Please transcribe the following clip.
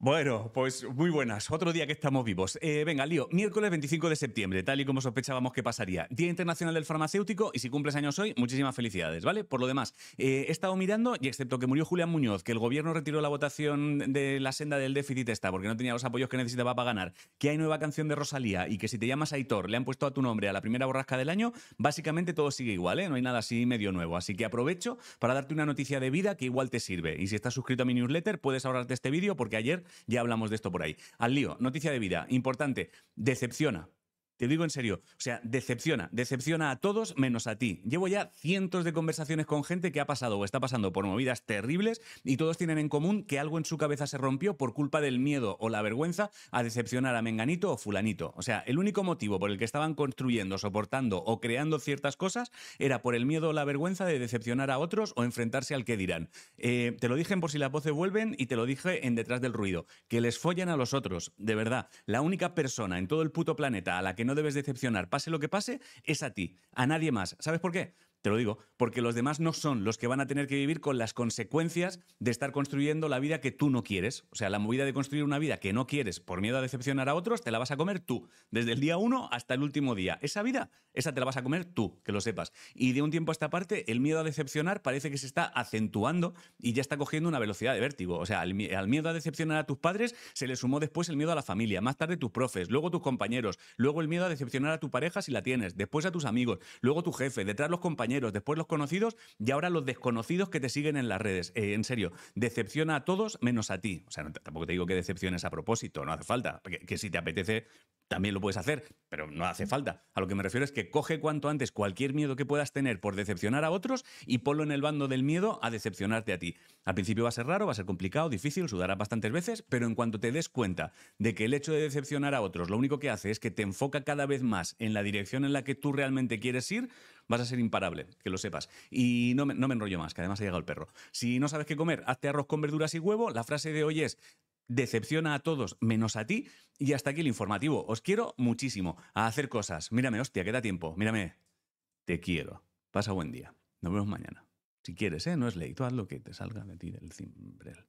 Bueno, pues muy buenas. Otro día que estamos vivos. Eh, venga, lío. Miércoles 25 de septiembre, tal y como sospechábamos que pasaría. Día Internacional del Farmacéutico y si cumples años hoy, muchísimas felicidades, ¿vale? Por lo demás, eh, he estado mirando y excepto que murió Julián Muñoz, que el gobierno retiró la votación de la senda del déficit esta porque no tenía los apoyos que necesitaba para ganar, que hay nueva canción de Rosalía y que si te llamas Aitor le han puesto a tu nombre a la primera borrasca del año, básicamente todo sigue igual, ¿eh? No hay nada así medio nuevo. Así que aprovecho para darte una noticia de vida que igual te sirve. Y si estás suscrito a mi newsletter, puedes ahorrarte este vídeo porque ayer ya hablamos de esto por ahí. Al lío, noticia de vida, importante, decepciona. Te digo en serio, o sea, decepciona, decepciona a todos menos a ti. Llevo ya cientos de conversaciones con gente que ha pasado o está pasando por movidas terribles y todos tienen en común que algo en su cabeza se rompió por culpa del miedo o la vergüenza a decepcionar a Menganito o Fulanito. O sea, el único motivo por el que estaban construyendo, soportando o creando ciertas cosas era por el miedo o la vergüenza de decepcionar a otros o enfrentarse al que dirán. Eh, te lo dije en Por si las voces vuelven y te lo dije en Detrás del ruido, que les follen a los otros, de verdad. La única persona en todo el puto planeta a la que no debes decepcionar, pase lo que pase, es a ti, a nadie más. ¿Sabes por qué? te lo digo, porque los demás no son los que van a tener que vivir con las consecuencias de estar construyendo la vida que tú no quieres. O sea, la movida de construir una vida que no quieres por miedo a decepcionar a otros, te la vas a comer tú, desde el día uno hasta el último día. Esa vida, esa te la vas a comer tú, que lo sepas. Y de un tiempo a esta parte, el miedo a decepcionar parece que se está acentuando y ya está cogiendo una velocidad de vértigo. O sea, al, miedo a decepcionar a tus padres se le sumó después el miedo a la familia, más tarde tus profes, luego tus compañeros, luego el miedo a decepcionar a tu pareja si la tienes, después a tus amigos, luego tu jefe, detrás los compañeros después los conocidos y ahora los desconocidos que te siguen en las redes. Eh, en serio, decepciona a todos menos a ti. O sea, tampoco te digo que decepciones a propósito, no hace falta. que si te apetece, también lo puedes hacer, pero no hace falta. A lo que me refiero es que coge cuanto antes cualquier miedo que puedas tener por decepcionar a otros y ponlo en el bando del miedo a decepcionarte a ti. Al principio va a ser raro, va a ser complicado, difícil, sudará bastantes veces, pero en cuanto te des cuenta de que el hecho de decepcionar a otros lo único que hace es que te enfoca cada vez más en la dirección en la que tú realmente quieres ir, vas a ser imparable, que lo sepas. Y no me, no me enrollo más, que además ha llegado el perro. Si no sabes qué comer, hazte arroz con verduras y huevo. La frase de hoy es, decepciona a todos menos a ti. Y hasta aquí el informativo. Os quiero muchísimo a hacer cosas. Mírame, hostia, queda tiempo. Mírame. Te quiero. Pasa buen día. Nos vemos mañana. Si quieres, ¿eh? No es ley. haz lo que te salga de ti del cimbrel.